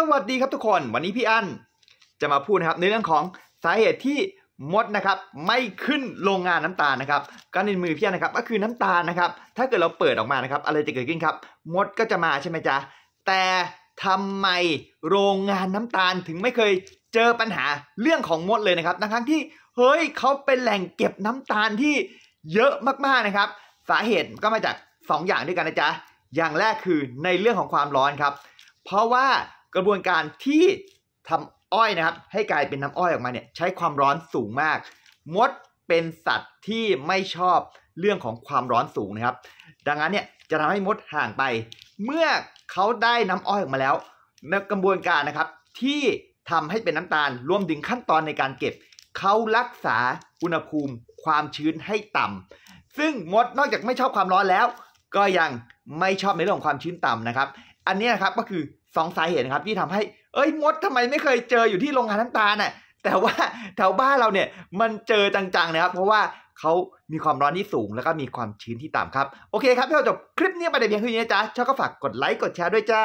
สวัสดีครับทุกคน วันนี้พี่อั้นจะมาพูดนะครับ ในเรื่องของสาเหตุที่มดนะครับ ไม่ขึ้นโรงงานน้ำตาลนะครับก็ในมือพี่อั้นนะครับก็คือน้ำตาลนะครับ ถ้าเกิดเราเปิดออกมานะครับอะไรจะเกิดขึ้นครับมดก็จะมาใช่ไหมจ๊ะแต่ทำไมโรงงานน้ำตาลถึงไม่เคยเจอปัญหาเรื่องของมดเลยนะครับ ทั้งที่เฮ้ยเขาเป็นแหล่งเก็บน้ำตาลที่เยอะมากๆนะครับ สาเหตุก็มาจาก 2 อย่างด้วยกันนะจ๊ะอย่างแรกคือในเรื่องของความร้อนครับ เพราะว่ากระบวนการที่ทำอ้อยนะครับ ให้กลายเป็นน้ำอ้อยออกมาเนี่ย ใช้ความร้อนสูงมาก มดเป็นสัตว์ที่ไม่ชอบเรื่องของความร้อนสูงนะครับ ดังนั้นเนี่ยจะทำให้มดห่างไป เมื่อเขาได้น้ำอ้อยออกมาแล้วในกระบวนการนะครับที่ทำให้เป็นน้ำตาลรวมถึงขั้นตอนในการเก็บ เขารักษาอุณหภูมิความชื้นให้ต่ำ ซึ่งมดนอกจากไม่ชอบความร้อนแล้ว ก็ยังไม่ชอบในเรื่องของความชื้นต่ำนะครับอันนี้ครับก็คือสองสาเหตุครับที่ทำให้เอ้ย มดทำไมไม่เคยเจออยู่ที่โรงงานน้ำตาลน่ะแต่ว่าแถวบ้านเราเนี่ย มันเจอจัง ๆ นะครับ เพราะว่าเขามีความร้อนที่สูงแล้วก็มีความชื้นที่ต่ำครับ โอเคครับที่เราจบคลิปนี้ไปในเพียงเท่านี้จ้าชอบก็ฝากกดไลค์ กดแชร์ด้วยจ้า